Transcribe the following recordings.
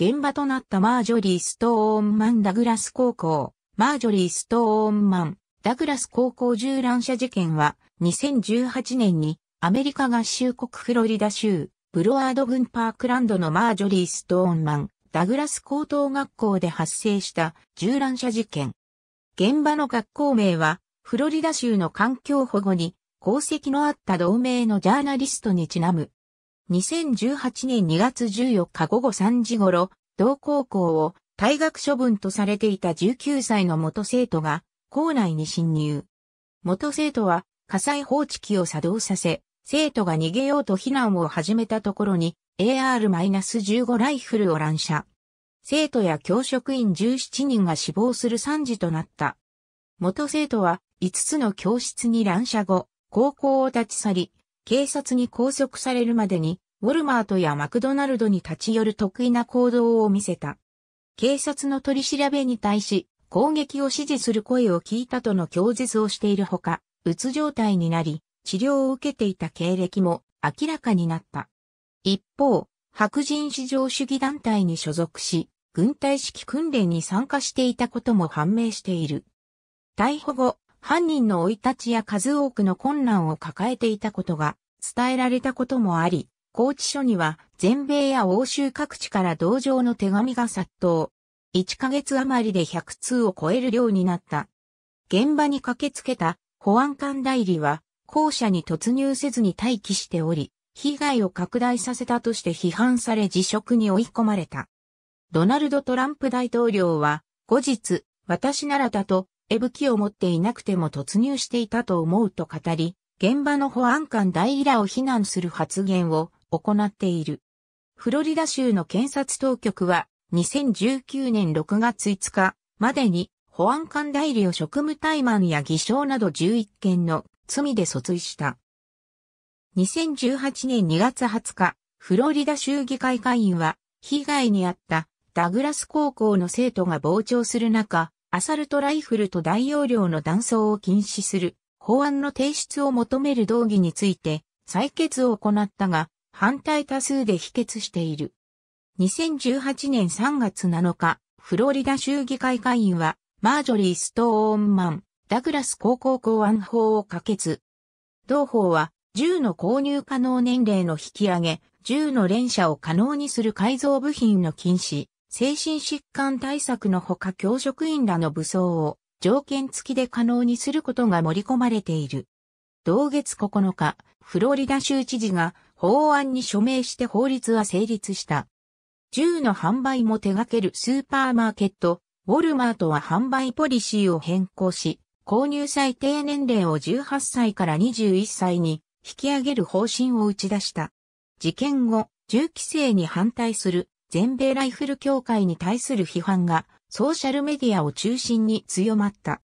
現場となったマージョリー・ストーンマン・ダグラス高校、マージョリー・ストーンマン、ダグラス高校銃乱射事件は、2018年にアメリカ合衆国フロリダ州、ブロワード郡パークランドのマージョリー・ストーンマン、ダグラス高等学校で発生した銃乱射事件。現場の学校名は、フロリダ州の環境保護に功績のあった同盟のジャーナリストにちなむ。2018年2月14日午後3時頃、同高校を退学処分とされていた19歳の元生徒が校内に侵入。元生徒は火災報知器を作動させ、生徒が逃げようと避難を始めたところに AR-15 ライフルを乱射。生徒や教職員17人が死亡する惨事となった。元生徒は5つの教室に乱射後、高校を立ち去り、警察に拘束されるまでにウォルマートやマクドナルドに立ち寄る得意な行動を見せた。警察の取り調べに対し、攻撃を支持する声を聞いたとの供述をしているほか、うつ状態になり、治療を受けていた経歴も明らかになった。一方、白人至上主義団体に所属し、軍隊式訓練に参加していたことも判明している。逮捕後、犯人の追い立ちや数多くの困難を抱えていたことが伝えられたこともあり、拘置所には全米や欧州各地から同情の手紙が殺到。1ヶ月余りで100通を超える量になった。現場に駆けつけた保安官代理は校舎に突入せずに待機しており、被害を拡大させたとして批判され辞職に追い込まれた。ドナルド・トランプ大統領は後日、私ならだと、絵ぶきを持っていなくても突入していたと思うと語り、現場の保安官代理らを非難する発言を行っている。フロリダ州の検察当局は2019年6月5日までに保安官代理を職務怠慢や偽証など11件の罪で訴追した。2018年2月20日、フロリダ州議会会員は被害に遭ったダグラス高校の生徒が傍聴する中、アサルトライフルと大容量の弾倉を禁止する法案の提出を求める動議について採決を行ったが、反対多数で否決している。2018年3月7日、フロリダ州議会会員は、マージョリー・ストーンマン、ダグラス高校公安法を可決。同法は、銃の購入可能年齢の引き上げ、銃の連射を可能にする改造部品の禁止、精神疾患対策のほか教職員らの武装を条件付きで可能にすることが盛り込まれている。同月9日、フロリダ州知事が法案に署名して法律は成立した。銃の販売も手掛けるスーパーマーケット、ウォルマートは販売ポリシーを変更し、購入最低年齢を18歳から21歳に引き上げる方針を打ち出した。事件後、銃規制に反対する全米ライフル協会に対する批判がソーシャルメディアを中心に強まった。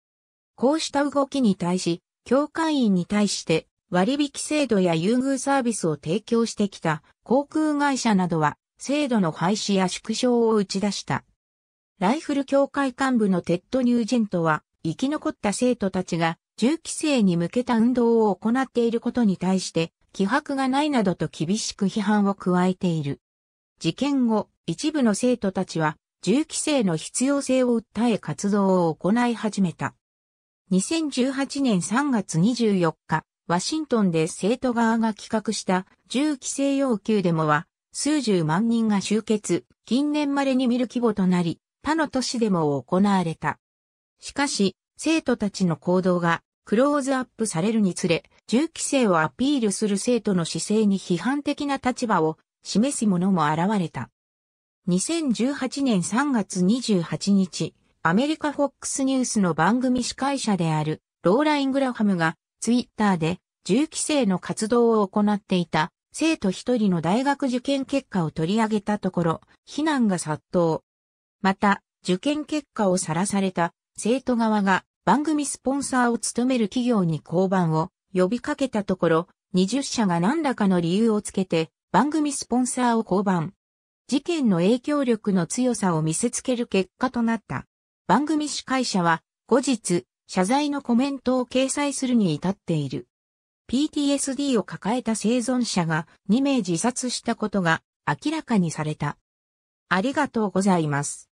こうした動きに対し、協会員に対して割引制度や優遇サービスを提供してきた航空会社などは制度の廃止や縮小を打ち出した。ライフル協会幹部のテッド・ニュージェントは生き残った生徒たちが銃規制に向けた運動を行っていることに対して気迫がないなどと厳しく批判を加えている。事件後、一部の生徒たちは銃規制の必要性を訴え活動を行い始めた。2018年3月24日、ワシントンで生徒側が企画した銃規制要求デモは、数十万人が集結、近年稀に見る規模となり、他の都市デモを行われた。しかし、生徒たちの行動がクローズアップされるにつれ、銃規制をアピールする生徒の姿勢に批判的な立場を示すものも現れた。2018年3月28日、アメリカ FOX ニュースの番組司会者であるローラ・イングラハムがツイッターで銃規制の活動を行っていた生徒一人の大学受験結果を取り上げたところ、非難が殺到。また、受験結果をさらされた生徒側が番組スポンサーを務める企業に交番を呼びかけたところ、20社が何らかの理由をつけて番組スポンサーを交番。事件の影響力の強さを見せつける結果となった。番組司会者は後日謝罪のコメントを掲載するに至っている。PTSD を抱えた生存者が2名自殺したことが明らかにされた。ありがとうございます。